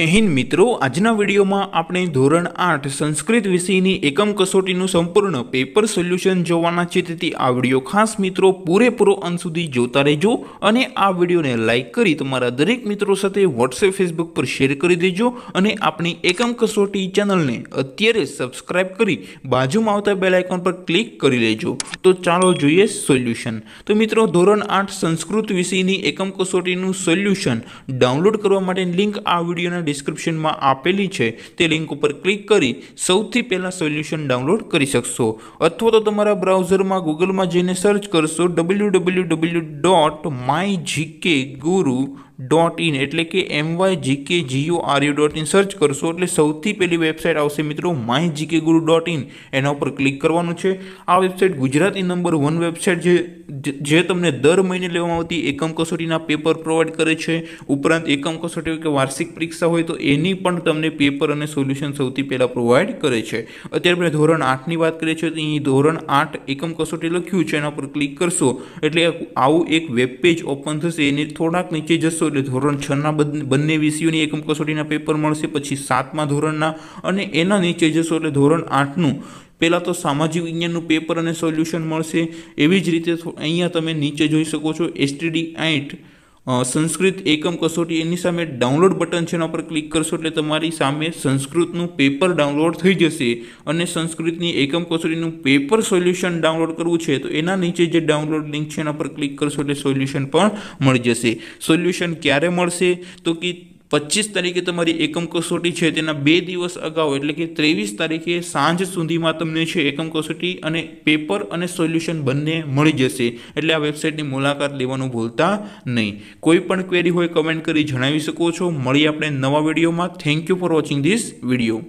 એહિન મિત્રો આજના વિડીયોમાં આપણે ધોરણ આઠ સંસ્કૃત વિષયની એકમ કસોટીનું સંપૂર્ણ પેપર સોલ્યુશન જોવાના છે તેથી આ વિડીયો ખાસ મિત્રો પૂરેપૂરો અંત સુધી જોતા રહેજો અને આ વિડીયોને લાઇક કરી તમારા દરેક મિત્રો સાથે વોટ્સએપ ફેસબુક પર શેર કરી દેજો અને આપણી એકમ કસોટી ચેનલને અત્યારે સબસ્ક્રાઇબ કરી બાજુમાં આવતા બેલ આઇકોન પર ક્લિક કરી લેજો તો ચાલો જોઈએ સોલ્યુશન તો મિત્રો ધોરણ આઠ સંસ્કૃત વિષયની એકમ કસોટીનું સોલ્યુશન ડાઉનલોડ કરવા માટે લિંક આ વિડીયોના વિડીયોના ડિસ્ક્રિપ્શનમાં આપેલી છે તે લિંક ઉપર ક્લિક કરી સૌથી પહેલાં સોલ્યુશન ડાઉનલોડ કરી શકશો અથવા તો તમારા બ્રાઉઝરમાં ગૂગલમાં જઈને સર્ચ કરશો W W W dot my GK Guru dot in એટલે કે M Y GK G O R U dot in search કરશો એટલે સૌથી પહેલી વેબસાઇટ આવશે મિત્રો my GK Guru dot in એના ઉપર ક્લિક કરવાનું છે આ website Gujarati number one website જે જે તમને દર મહિને લેવામાં આવતી એકમ કસોટીના પેપર પ્રોવાઈડ કરે છે ઉપરાંત એકમ કસોટી કે વાર્ષિક પરીક્ષા હોય તો એની પણ તમને પેપર અને સોલ્યુશન સૌથી પહેલાં પ્રોવાઈડ કરે છે અત્યારે આપણે ધોરણ આઠની વાત કરીએ છીએ તો અહીં ધોરણ આઠ એકમ કસોટી લખ્યું છે એના પર ક્લિક કરશો એટલે આવું એક વેબ પેજ ઓપન થશે એની થોડાક નીચે જશો એટલે ધોરણ છના બંને વિષયોની એકમ કસોટીના પેપર મળશે પછી સાતમા ધોરણના અને એના નીચે જશો એટલે ધોરણ આઠનું પહેલાં તો સામાજિક વિજ્ઞાનનું પેપર અને સોલ્યુશન મળશે એવી જ રીતે અહીંયા તમે નીચે જોઈ શકો છો એસટીડી આઈટ સંસ્કૃત એકમ કસોટી એની સામે ડાઉનલોડ બટન છે એના પર ક્લિક કરશો એટલે તમારી સામે સંસ્કૃતનું પેપર ડાઉનલોડ થઈ જશે અને સંસ્કૃતની એકમ કસોટીનું પેપર સોલ્યુશન ડાઉનલોડ કરવું છે તો એના નીચે જે ડાઉનલોડ લિંક છે એના પર ક્લિક કરશો એટલે સોલ્યુશન પણ મળી જશે સોલ્યુશન ક્યારે મળશે તો કે પચીસ તારીખે તમારી એકમ કસોટી છે તેના બે દિવસ અગાઉ એટલે કે ત્રેવીસ તારીખે સાંજ સુધીમાં તમને છે એકમ કસોટી અને પેપર અને સોલ્યુશન બંને મળી જશે એટલે આ વેબસાઇટની મુલાકાત લેવાનું ભૂલતા નહીં કોઈ પણ ક્વેરી હોય કમેન્ટ કરી જણાવી શકો છો મળી આપણે નવા વિડીયોમાં thank you for watching this video